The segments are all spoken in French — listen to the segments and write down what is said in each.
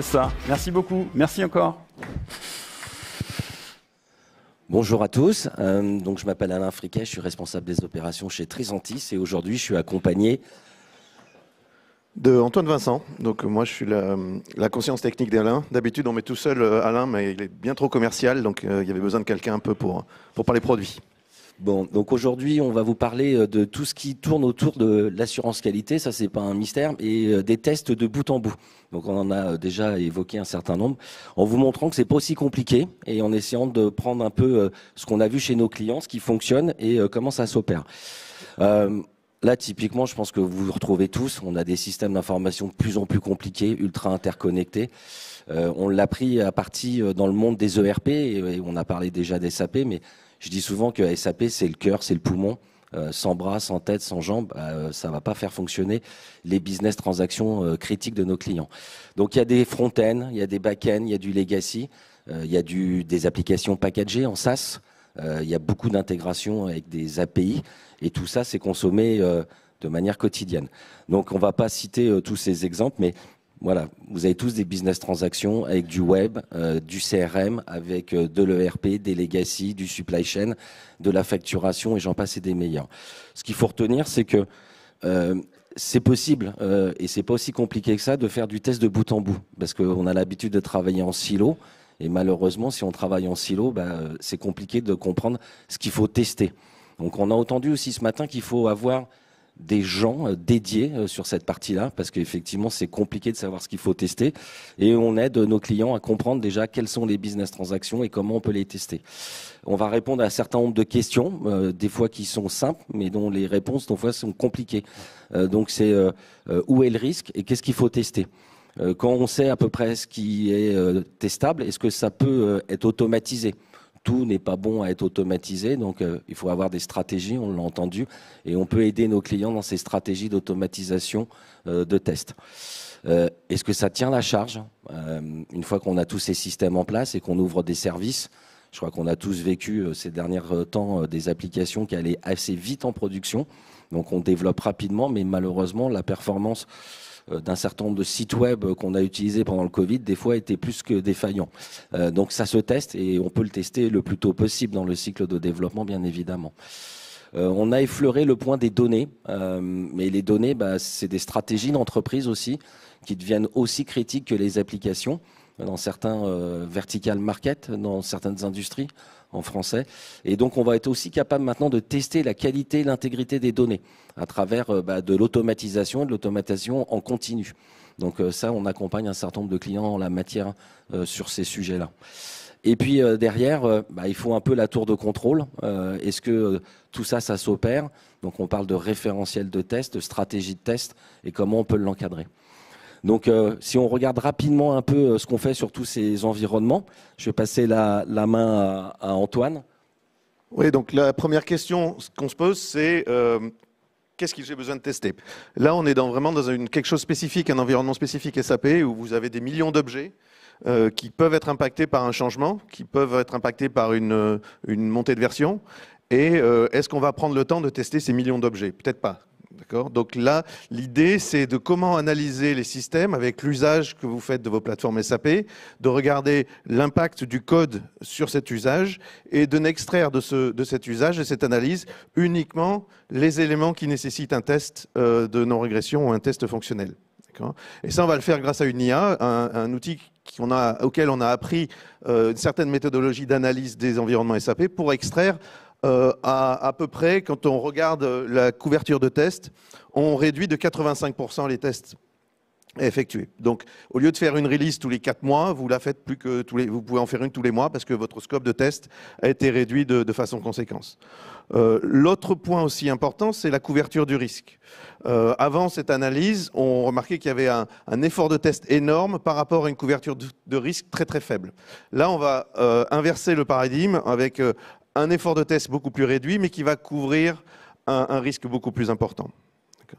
ça. Merci beaucoup. Merci encore. Bonjour à tous. Euh, donc je m'appelle Alain Friquet, je suis responsable des opérations chez Trisantis et aujourd'hui je suis accompagné de Antoine Vincent. Donc moi je suis la, conscience technique d'Alain. D'habitude on met tout seul euh, Alain, mais il est bien trop commercial, donc euh, il y avait besoin de quelqu'un un peu pour pour parler produits. Bon, donc aujourd'hui, on va vous parler euh, de tout ce qui tourne autour de l'assurance qualité, ça c'est pas un mystère, et euh, des tests de bout en bout. Donc on en a euh, déjà évoqué un certain nombre, en vous montrant que c'est pas aussi compliqué et en essayant de prendre un peu ce qu'on a vu chez nos clients, ce qui fonctionne et comment ça s'opère. Là, typiquement, je pense que vous vous retrouvez tous. On a des systèmes d'information de plus en plus compliqués, ultra interconnectés. on l'a pris à partie dans le monde des ERP, et on a parlé déjà des SAP, mais je dis souvent que SAP, c'est le cœur, c'est le poumon. Euh, sans bras, sans tête, sans jambes, euh, ça ne va pas faire fonctionner les business transactions euh, critiques de nos clients. Donc il y a des front-end, il y a des back-end, il y a du legacy, il y a des applications packagées en SaaS, il y a beaucoup d'intégrations avec des API, et tout ça c'est consommé de manière quotidienne. Donc on ne va pas citer tous ces exemples, mais voilà, vous avez tous des business transactions avec du web, euh, du CRM, avec euh, de l'ERP, des legacy, du supply chain, de la facturation et j'en passe et des meilleurs. Ce qu'il faut retenir, c'est que euh, c'est possible et c'est pas aussi compliqué que ça de faire du test de bout en bout parce qu'on a l'habitude de travailler en silo et malheureusement, si on travaille en silo, bah, c'est compliqué de comprendre ce qu'il faut tester. Donc, on a entendu aussi ce matin qu'il faut avoir des gens euh, dédiés euh, sur cette partie-là, parce qu'effectivement, c'est compliqué de savoir ce qu'il faut tester. Et on aide nos clients à comprendre déjà quelles sont les business transactions et comment on peut les tester. On va répondre à un certain nombre de questions, euh, des fois qui sont simples, mais dont les réponses, fois, sont compliquées. donc, c'est où est le risque et qu'est-ce qu'il faut tester Quand on sait à peu près ce qui est testable, est-ce que ça peut être automatisé tout n'est pas bon à être automatisé, donc euh, il faut avoir des stratégies, on l'a entendu, et on peut aider nos clients dans ces stratégies d'automatisation euh, de tests. Euh, est-ce que ça tient la charge Une fois qu'on a tous ces systèmes en place et qu'on ouvre des services, je crois qu'on a tous vécu ces derniers temps des applications qui allaient assez vite en production, donc on développe rapidement, mais malheureusement la performance euh, d'un certain nombre de sites web qu'on a utilisés pendant le Covid, des fois étaient plus que défaillants. Euh, donc ça se teste et on peut le tester le plus tôt possible dans le cycle de développement, bien évidemment. Euh, on a effleuré le point des données, mais les données, bah, c'est des stratégies d'entreprise aussi qui deviennent aussi critiques que les applications dans certains euh, vertical market, dans certaines industries en français. Et donc, on va être aussi capable maintenant de tester la qualité, l'intégrité des données à travers euh, bah, de l'automatisation, et de l'automatisation en continu. Donc euh, ça, on accompagne un certain nombre de clients en la matière sur ces sujets-là. Et puis derrière, bah, il faut un peu la tour de contrôle. Est-ce que tout ça, ça s'opère Donc, on parle de référentiel de test, de stratégie de test, et comment on peut l'encadrer. Donc, euh, si on regarde rapidement un peu euh, ce qu'on fait sur tous ces environnements, je vais passer la, main à, Antoine. Oui, donc la première question qu'on se pose, c'est euh, qu'est-ce que j'ai besoin de tester Là, on est dans, vraiment dans quelque chose spécifique, un environnement spécifique SAP où vous avez des millions d'objets. qui peuvent être impactés par un changement, qui peuvent être impactés par une, montée de version. Et est-ce qu'on va prendre le temps de tester ces millions d'objets Peut-être pas donc là, l'idée, c'est de comment analyser les systèmes avec l'usage que vous faites de vos plateformes SAP, de regarder l'impact du code sur cet usage et de n'extraire de, ce, de cet usage et cette analyse uniquement les éléments qui nécessitent un test euh, de non-régression ou un test fonctionnel. Et ça, on va le faire grâce à une IA, un, outil auquel on a appris euh, une certaine méthodologie d'analyse des environnements SAP pour extraire euh, à, peu près, quand on regarde la couverture de test, on réduit de 85% les tests effectués. Donc, au lieu de faire une release tous les 4 mois, vous la faites plus que tous les, vous pouvez en faire une tous les mois parce que votre scope de test a été réduit de, façon conséquente. Euh, l'autre point aussi important, c'est la couverture du risque. Euh, avant cette analyse, on remarquait qu'il y avait un, effort de test énorme par rapport à une couverture de, risque très très faible. Là, on va inverser le paradigme avec un effort de test beaucoup plus réduit, mais qui va couvrir un, risque beaucoup plus important.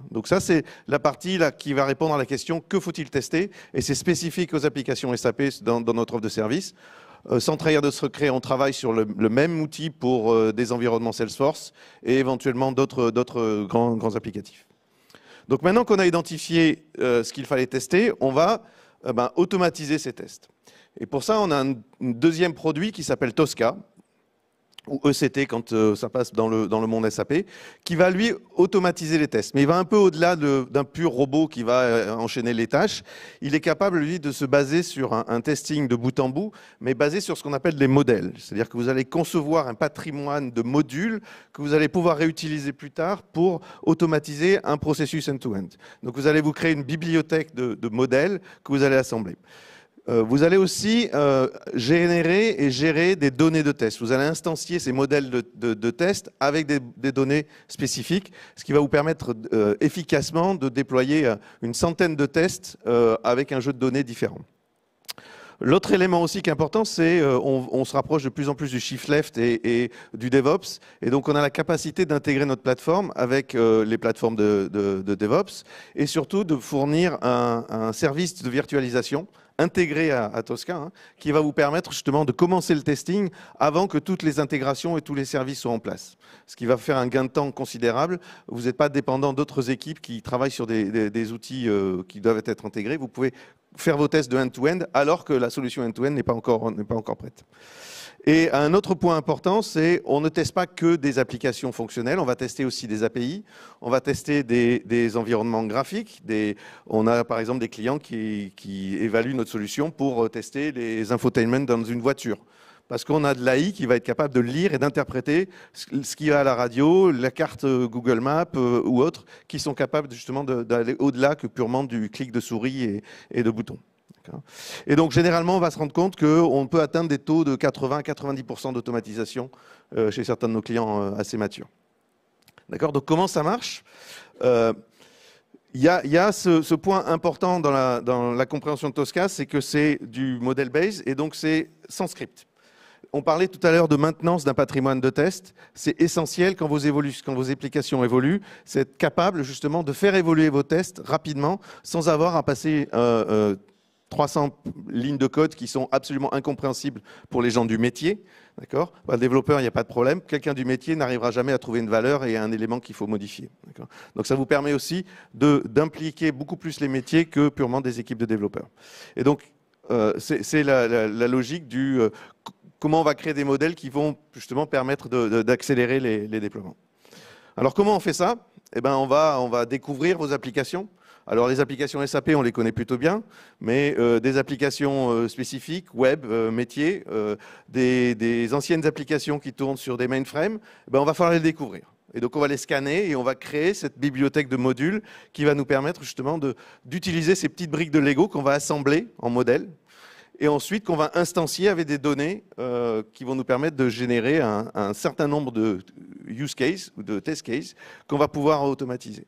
Donc ça, c'est la partie là, qui va répondre à la question que faut-il tester Et c'est spécifique aux applications SAP dans, dans notre offre de service. Euh, sans trahir de secret, on travaille sur le, même outil pour euh, des environnements Salesforce et éventuellement d'autres grands, grands, applicatifs. Donc maintenant qu'on a identifié euh, ce qu'il fallait tester, on va ben, automatiser ces tests. Et pour ça, on a un deuxième produit qui s'appelle Tosca, ou ECT quand euh, ça passe dans le, dans monde SAP, qui va lui automatiser les tests. Mais il va un peu au-delà d'un pur robot qui va euh, enchaîner les tâches. Il est capable, lui, de se baser sur un, testing de bout en bout, mais basé sur ce qu'on appelle des modèles. C'est-à-dire que vous allez concevoir un patrimoine de modules que vous allez pouvoir réutiliser plus tard pour automatiser un processus end-to-end. Donc vous allez vous créer une bibliothèque de modèles que vous allez assembler. Euh, vous allez aussi euh, générer et gérer des données de test. Vous allez instancier ces modèles de, de, test avec des, données spécifiques, ce qui va vous permettre euh, efficacement de déployer une centaine de tests avec un jeu de données différent. L'autre élément aussi qui est important, c'est qu'on se rapproche de plus en plus du shift left et, du DevOps. Et donc, on a la capacité d'intégrer notre plateforme avec les plateformes de, DevOps et surtout de fournir un service de virtualisation intégré à, Tosca, hein, qui va vous permettre justement de commencer le testing avant que toutes les intégrations et tous les services soient en place. Ce qui va faire un gain de temps considérable. Vous n'êtes pas dépendant d'autres équipes qui travaillent sur des, outils euh, qui doivent être intégrés. Vous pouvez faire vos tests de end-to-end alors que la solution end-to-end n'est pas, encore, pas encore prête. Et un autre point important, c'est on ne teste pas que des applications fonctionnelles, on va tester aussi des API, on va tester des, environnements graphiques. on a par exemple des clients qui, évaluent notre solution pour tester les infotainments dans une voiture parce qu'on a de l'AI qui va être capable de lire et d'interpréter ce qu'il y a à la radio, la carte euh, Google Maps euh, ou autre, qui sont capables justement d'aller au-delà que purement du clic de souris et, de bouton. Et donc généralement, on va se rendre compte qu'on peut atteindre des taux de 80-90% d'automatisation euh, chez certains de nos clients assez matures. D'accord Donc comment ça marche Il y a, ce, point important dans la, compréhension de Tosca, c'est que c'est du model base et donc c'est sans script on parlait tout à l'heure de maintenance d'un patrimoine de test. C'est essentiel quand vos, quand vos applications évoluent, c'est être capable justement de faire évoluer vos tests rapidement sans avoir à passer 300 euh, euh, lignes de code qui sont absolument incompréhensibles pour les gens du métier. D'accord un Le développeur, il n'y a pas de problème. Quelqu'un du métier n'arrivera jamais à trouver une valeur et un élément qu'il faut modifier. Donc ça vous permet aussi d'impliquer beaucoup plus les métiers que purement des équipes de développeurs. Et donc, euh, c'est la, logique du comment on va créer des modèles qui vont justement permettre d'accélérer les, déploiements. Alors comment on fait ça Eh bien, on va, découvrir vos applications. Alors les applications SAP, on les connaît plutôt bien, mais euh, des applications euh, spécifiques, web, euh, métiers, des, anciennes applications qui tournent sur des mainframes, eh ben, on va falloir les découvrir. Et donc on va les scanner et on va créer cette bibliothèque de modules qui va nous permettre justement d'utiliser ces petites briques de Lego qu'on va assembler en modèles et ensuite qu'on va instancier avec des données euh, qui vont nous permettre de générer un, certain nombre de use cases ou de test cases qu'on va pouvoir automatiser.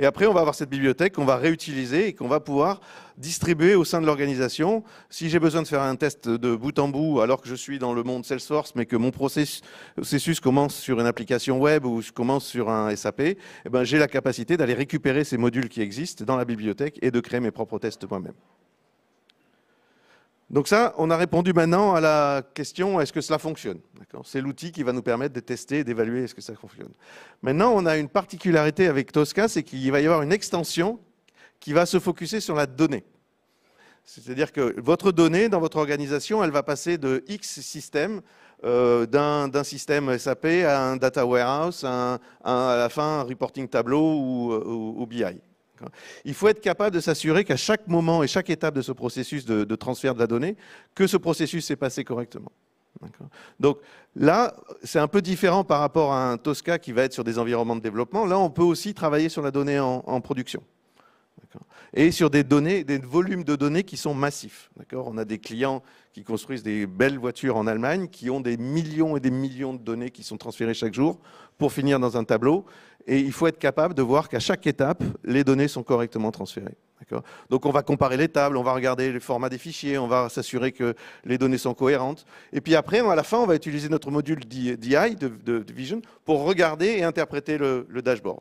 Et après, on va avoir cette bibliothèque qu'on va réutiliser et qu'on va pouvoir distribuer au sein de l'organisation. Si j'ai besoin de faire un test de bout en bout, alors que je suis dans le monde Salesforce, mais que mon processus commence sur une application web ou commence sur un SAP, eh ben, j'ai la capacité d'aller récupérer ces modules qui existent dans la bibliothèque et de créer mes propres tests moi-même. Donc ça, on a répondu maintenant à la question est-ce que cela fonctionne C'est l'outil qui va nous permettre de tester, d'évaluer est-ce que ça fonctionne. Maintenant, on a une particularité avec Tosca, c'est qu'il va y avoir une extension qui va se focuser sur la donnée. C'est-à-dire que votre donnée dans votre organisation, elle va passer de X systèmes euh, d'un système SAP à un data warehouse, à, un, à, la fin un reporting tableau ou euh, BI. Il faut être capable de s'assurer qu'à chaque moment et chaque étape de ce processus de, transfert de la donnée, que ce processus s'est passé correctement. Donc là, c'est un peu différent par rapport à un Tosca qui va être sur des environnements de développement. Là, on peut aussi travailler sur la donnée en, en production. Et sur des données, des volumes de données qui sont massifs. On a des clients qui construisent des belles voitures en Allemagne qui ont des millions et des millions de données qui sont transférées chaque jour pour finir dans un tableau. Et il faut être capable de voir qu'à chaque étape, les données sont correctement transférées. Donc on va comparer les tables, on va regarder le format des fichiers, on va s'assurer que les données sont cohérentes. Et puis après, à la fin, on va utiliser notre module DI, de, Vision, pour regarder et interpréter le, le, dashboard.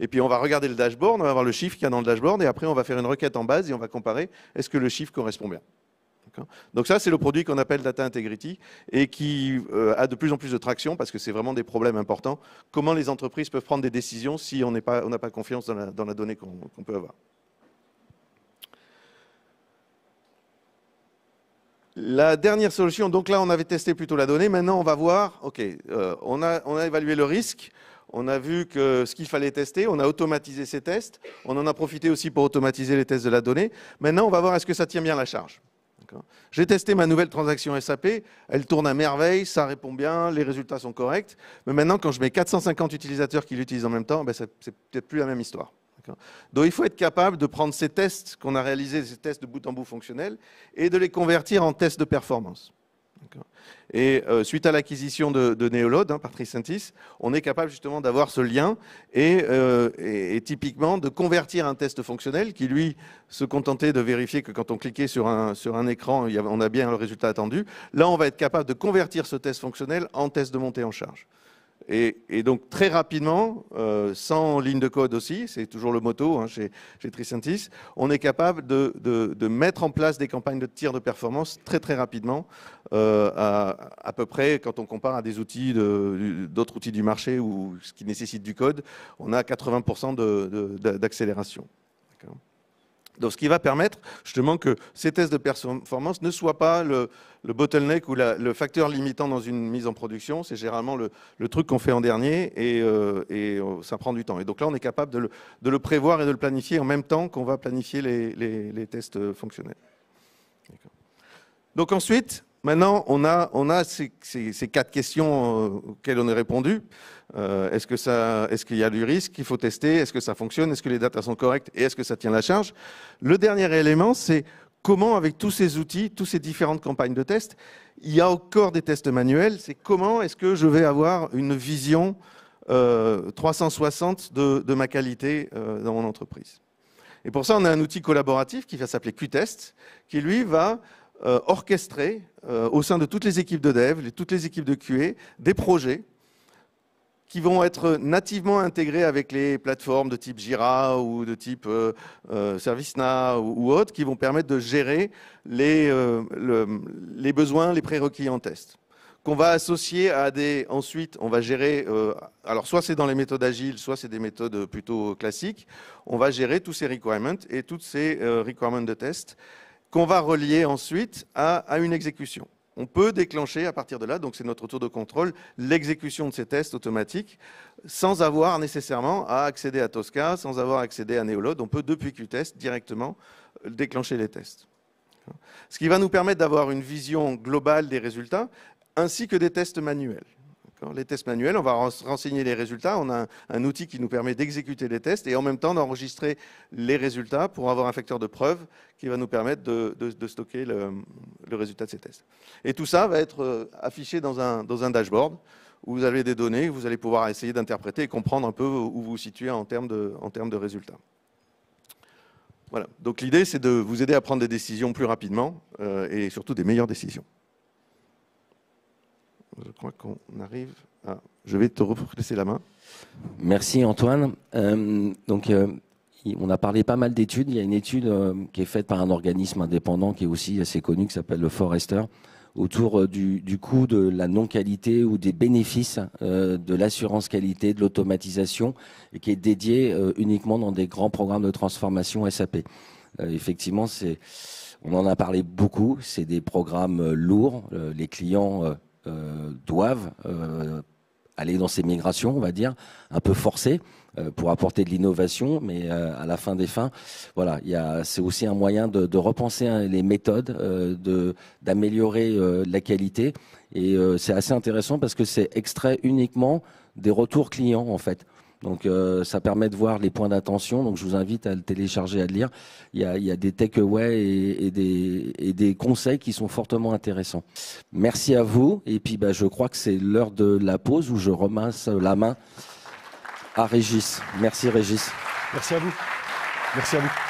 Et puis on va regarder le dashboard, on va voir le chiffre qu'il y a dans le dashboard, et après on va faire une requête en base et on va comparer est-ce que le chiffre correspond bien. Hein. Donc ça, c'est le produit qu'on appelle Data Integrity et qui euh, a de plus en plus de traction parce que c'est vraiment des problèmes importants. Comment les entreprises peuvent prendre des décisions si on n'a pas confiance dans la, donnée qu'on peut avoir La dernière solution, donc là on avait testé plutôt la donnée, maintenant on va voir, ok, euh, on, a, on, a, évalué le risque, on a vu que ce qu'il fallait tester, on a automatisé ces tests, on en a profité aussi pour automatiser les tests de la donnée, maintenant on va voir est-ce que ça tient bien la charge. Hein. J'ai testé ma nouvelle transaction SAP, elle tourne à merveille, ça répond bien, les résultats sont corrects. Mais maintenant, quand je mets 450 utilisateurs qui l'utilisent en même temps, ben, c'est peut-être plus la même histoire. Donc il faut être capable de prendre ces tests qu'on a réalisés, ces tests de bout en bout fonctionnels, et de les convertir en tests de performance. Et euh, suite à l'acquisition de, de Neolode hein, par Tricentis, on est capable justement d'avoir ce lien euh, et, typiquement de convertir un test fonctionnel qui, lui, se contentait de vérifier que quand on cliquait sur un écran, on a bien le résultat attendu. Là, on va être capable de convertir ce test fonctionnel en test de montée en charge. Et, donc très rapidement, euh, sans ligne de code aussi, c'est toujours le motto hein, chez, chez Tricentis, on est capable de, mettre en place des campagnes de tir de performance très très rapidement, euh, à, peu près quand on compare à des outils d'autres outils du marché ou ce qui nécessite du code, on a 80% d'accélération. Donc, ce qui va permettre justement que ces tests de performance ne soient pas le, bottleneck ou le facteur limitant dans une mise en production. C'est généralement le, truc qu'on fait en dernier et, euh, euh, ça prend du temps. Et donc là, on est capable de le, prévoir et de le planifier en même temps qu'on va planifier les, les tests euh, fonctionnels. Donc ensuite, Maintenant, on a, on a ces, quatre questions euh, auxquelles on a répondu. Euh, est-ce, que ça, est-ce qu'il y a du risque Il faut tester. Est-ce que ça fonctionne Est-ce que les datas sont correctes Et est-ce que ça tient la charge Le dernier élément, c'est comment, avec tous ces outils, toutes ces différentes campagnes de tests, il y a encore des tests manuels. C'est comment est-ce que je vais avoir une vision 360 euh, de, ma qualité dans mon entreprise. Et pour ça, on a un outil collaboratif qui va s'appeler Qtest, qui lui va euh, orchestré orchestrer euh, au sein de toutes les équipes de dev, les, toutes les équipes de QA, des projets qui vont être nativement intégrés avec les plateformes de type Jira ou de type euh, euh ServiceNow ou, autres, qui vont permettre de gérer les, les besoins, les prérequis en test qu'on va associer à des. Ensuite, on va gérer. alors, soit c'est dans les méthodes agiles, soit c'est des méthodes plutôt classiques. On va gérer tous ces requirements et toutes ces requirements de test qu'on va relier ensuite à, une exécution. On peut déclencher à partir de là, donc c'est notre tour de contrôle, l'exécution de ces tests automatiques sans avoir nécessairement à accéder à Tosca, sans avoir accédé à Neolode. On peut depuis Qtest directement euh, déclencher les tests. Ce qui va nous permettre d'avoir une vision globale des résultats ainsi que des tests manuels les tests manuels, on va renseigner les résultats. On a un, outil qui nous permet d'exécuter les tests et en même temps d'enregistrer les résultats pour avoir un facteur de preuve qui va nous permettre de, stocker le, résultat de ces tests. Et tout ça va être euh, affiché dans un, dashboard où vous avez des données, vous allez pouvoir essayer d'interpréter et comprendre un peu où vous vous situez en termes de, résultats. Voilà. Donc l'idée, c'est de vous aider à prendre des décisions plus rapidement euh, et surtout des meilleures décisions je crois qu'on arrive Je vais te laisser la main. Merci Antoine. Euh, donc, euh, on a parlé pas mal d'études. Il y a une étude euh, qui est faite par un organisme indépendant qui est aussi assez connu, qui s'appelle le Forester, autour du, coût de la non-qualité ou des bénéfices de l'assurance qualité, de l'automatisation, et qui est dédiée uniquement dans des grands programmes de transformation SAP. effectivement, On en a parlé beaucoup, c'est des programmes lourds, les clients euh, doivent euh, aller dans ces migrations, on va dire, un peu forcées euh, pour apporter de l'innovation, mais à la fin des fins, voilà, c'est aussi un moyen de, repenser hein, les méthodes, d'améliorer la qualité, et c'est assez intéressant parce que c'est extrait uniquement des retours clients en fait. Donc euh, ça permet de voir les points d'attention. Donc je vous invite à le télécharger, à le lire. Il y a, des takeaways et, et, des, des, conseils qui sont fortement intéressants. Merci à vous. Et puis bah, je crois que c'est l'heure de la pause où je remasse la main à Régis. Merci Régis. Merci à vous. Merci à vous.